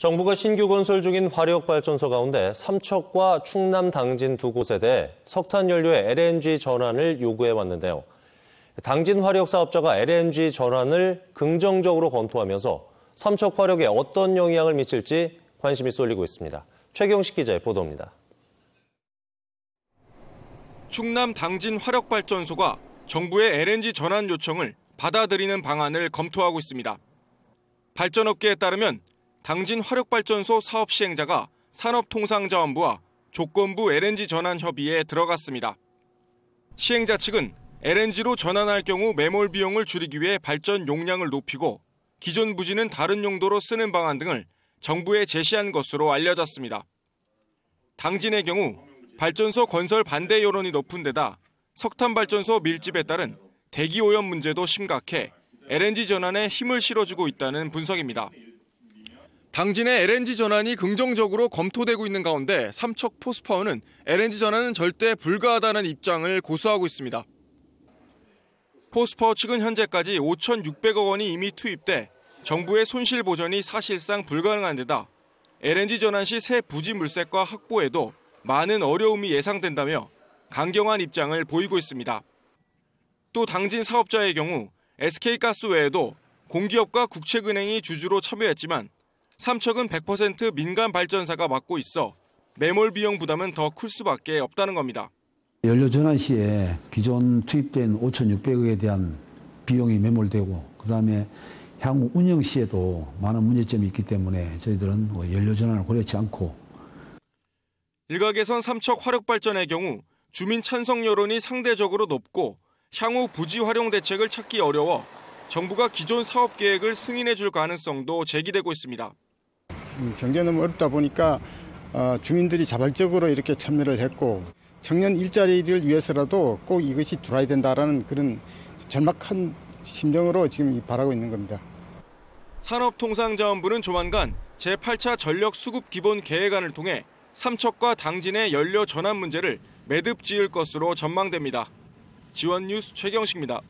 정부가 신규 건설 중인 화력발전소 가운데 삼척과 충남 당진 두 곳에 대해 석탄 연료의 LNG 전환을 요구해 왔는데요. 당진 화력 사업자가 LNG 전환을 긍정적으로 검토하면서 삼척 화력에 어떤 영향을 미칠지 관심이 쏠리고 있습니다. 최경식 기자의 보도입니다. 충남 당진 화력발전소가 정부의 LNG 전환 요청을 받아들이는 방안을 검토하고 있습니다. 발전업계에 따르면 당진 화력발전소 사업 시행자가 산업통상자원부와 조건부 LNG 전환 협의에 들어갔습니다. 시행자 측은 LNG로 전환할 경우 매몰 비용을 줄이기 위해 발전 용량을 높이고 기존 부지는 다른 용도로 쓰는 방안 등을 정부에 제시한 것으로 알려졌습니다. 당진의 경우 발전소 건설 반대 여론이 높은 데다 석탄 발전소 밀집에 따른 대기 오염 문제도 심각해 LNG 전환에 힘을 실어주고 있다는 분석입니다. 당진의 LNG 전환이 긍정적으로 검토되고 있는 가운데 삼척 포스파워는 LNG 전환은 절대 불가하다는 입장을 고수하고 있습니다. 포스파 측은 현재까지 5,600억 원이 이미 투입돼 정부의 손실 보전이 사실상 불가능한 데다 LNG 전환 시 새 부지 물색과 확보에도 많은 어려움이 예상된다며 강경한 입장을 보이고 있습니다. 또 당진 사업자의 경우 SK가스 외에도 공기업과 국책은행이 주주로 참여했지만 삼척은 100% 민간 발전사가 맡고 있어 매몰 비용 부담은 더 클 수밖에 없다는 겁니다. 연료 전환 시에 기존 투입된 5,600억에 대한 비용이 매몰되고 그다음에 향후 운영 시에도 많은 문제점이 있기 때문에 저희들은 뭐 연료 전환을 고려하지 않고 일각에선 삼척 화력 발전의 경우 주민 찬성 여론이 상대적으로 높고 향후 부지 활용 대책을 찾기 어려워 정부가 기존 사업 계획을 승인해 줄 가능성도 제기되고 있습니다. 음, 경제가 너무 어렵다 보니까 어, 주민들이 자발적으로 이렇게 참여를 했고 청년 일자리를 위해서라도 꼭 이것이 들어야 된다라는 그런 절박한 심정으로 지금 바라고 있는 겁니다. 산업통상자원부는 조만간 제8차 전력 수급 기본 계획안을 통해 삼척과 당진의 연료 전환 문제를 매듭 지을 것으로 전망됩니다. 지원 뉴스 최경식입니다.